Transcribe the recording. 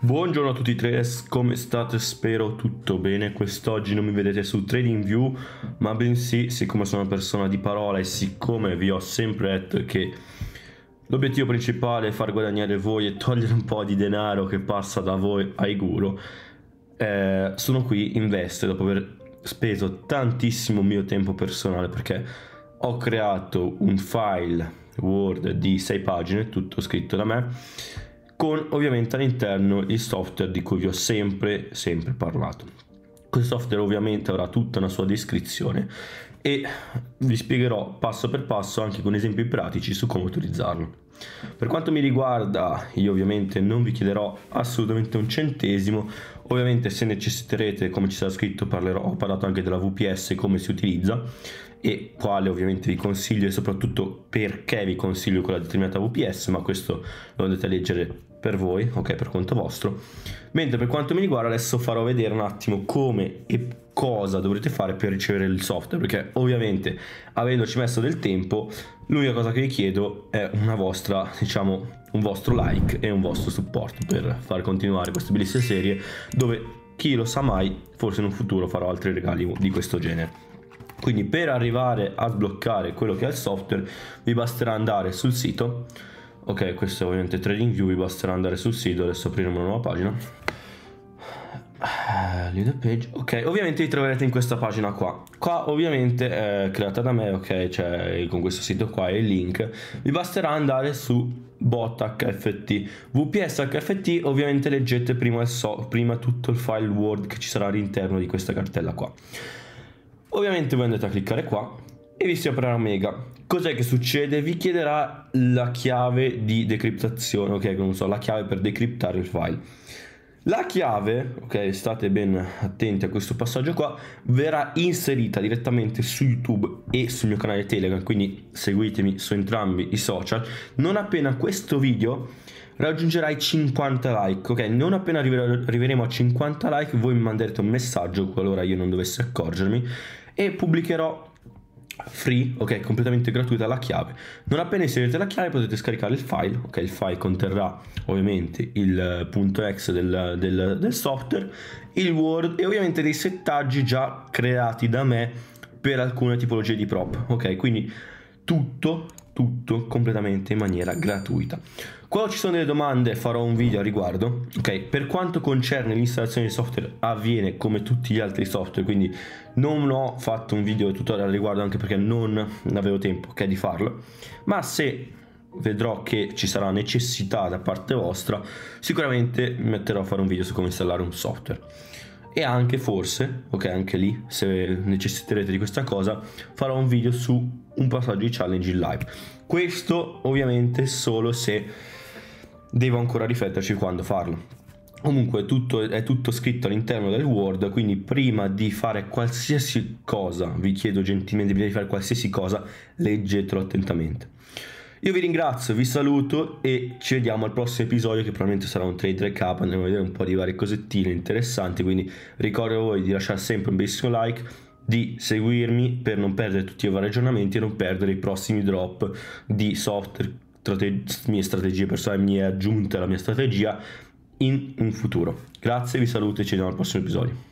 Buongiorno a tutti e tre, come state? Spero tutto bene. Quest'oggi non mi vedete su TradingView, ma bensì, siccome sono una persona di parola e siccome vi ho sempre detto che l'obiettivo principale è far guadagnare voi e togliere un po' di denaro che passa da voi ai guru, eh, sono qui in veste dopo aver speso tantissimo mio tempo personale perché ho creato un file Word di 6 pagine, tutto scritto da me con ovviamente all'interno il software di cui vi ho sempre, sempre parlato. Questo software ovviamente avrà tutta una sua descrizione e vi spiegherò passo per passo anche con esempi pratici su come utilizzarlo. Per quanto mi riguarda, io ovviamente non vi chiederò assolutamente un centesimo, ovviamente se necessiterete, come ci sarà scritto, parlerò, ho parlato anche della VPS, come si utilizza e quale ovviamente vi consiglio e soprattutto perché vi consiglio quella determinata VPS, ma questo lo andate a leggere per voi, ok, per conto vostro. Mentre per quanto mi riguarda adesso farò vedere un attimo come e cosa dovrete fare per ricevere il software, perché ovviamente avendoci messo del tempo, l'unica cosa che vi chiedo è una vostra, diciamo, un vostro like e un vostro supporto per far continuare queste bellissime serie dove chi lo sa mai, forse in un futuro farò altri regali di questo genere. Quindi per arrivare a sbloccare quello che è il software vi basterà andare sul sito. Ok, questo è ovviamente trading view vi basterà andare sul sito, adesso apriremo una nuova pagina lead page. Ok, ovviamente vi troverete in questa pagina qua. Qua ovviamente è creata da me, ok, cioè con questo sito qua e il link. Vi basterà andare su bot hft vps hft ovviamente leggete prima, so, prima tutto il file word che ci sarà all'interno di questa cartella qua ovviamente voi andate a cliccare qua e vi si aprirà mega cos'è che succede vi chiederà la chiave di decriptazione ok non so la chiave per decriptare il file la chiave, ok, state ben attenti a questo passaggio qua, verrà inserita direttamente su YouTube e sul mio canale Telegram, quindi seguitemi su entrambi i social, non appena questo video raggiungerà i 50 like, ok? Non appena arriveremo a 50 like voi mi manderete un messaggio qualora io non dovessi accorgermi e pubblicherò free, ok, completamente gratuita la chiave. Non appena inserite la chiave potete scaricare il file, ok, il file conterrà ovviamente il eh, punto .exe del, del, del software, il Word e ovviamente dei settaggi già creati da me per alcune tipologie di prop, ok, quindi tutto, tutto completamente in maniera gratuita. Qua ci sono delle domande, farò un video a riguardo. Ok, per quanto concerne l'installazione di software avviene come tutti gli altri software, quindi non ho fatto un video tutorial a riguardo anche perché non avevo tempo okay, di farlo. Ma se vedrò che ci sarà necessità da parte vostra, sicuramente mi metterò a fare un video su come installare un software. E anche forse, ok, anche lì, se necessiterete di questa cosa, farò un video su un passaggio di challenge in live. Questo ovviamente solo se devo ancora rifletterci quando farlo. Comunque tutto, è tutto scritto all'interno del Word, quindi prima di fare qualsiasi cosa, vi chiedo gentilmente di fare qualsiasi cosa, leggetelo attentamente. Io vi ringrazio, vi saluto e ci vediamo al prossimo episodio che probabilmente sarà un trade recap, andremo a vedere un po' di varie cosettine interessanti, quindi ricordo a voi di lasciare sempre un bellissimo like, di seguirmi per non perdere tutti i vari aggiornamenti e non perdere i prossimi drop di software strate- mie strategie personali, mie aggiunte alla mia strategia in un futuro. Grazie, vi saluto e ci vediamo al prossimo episodio.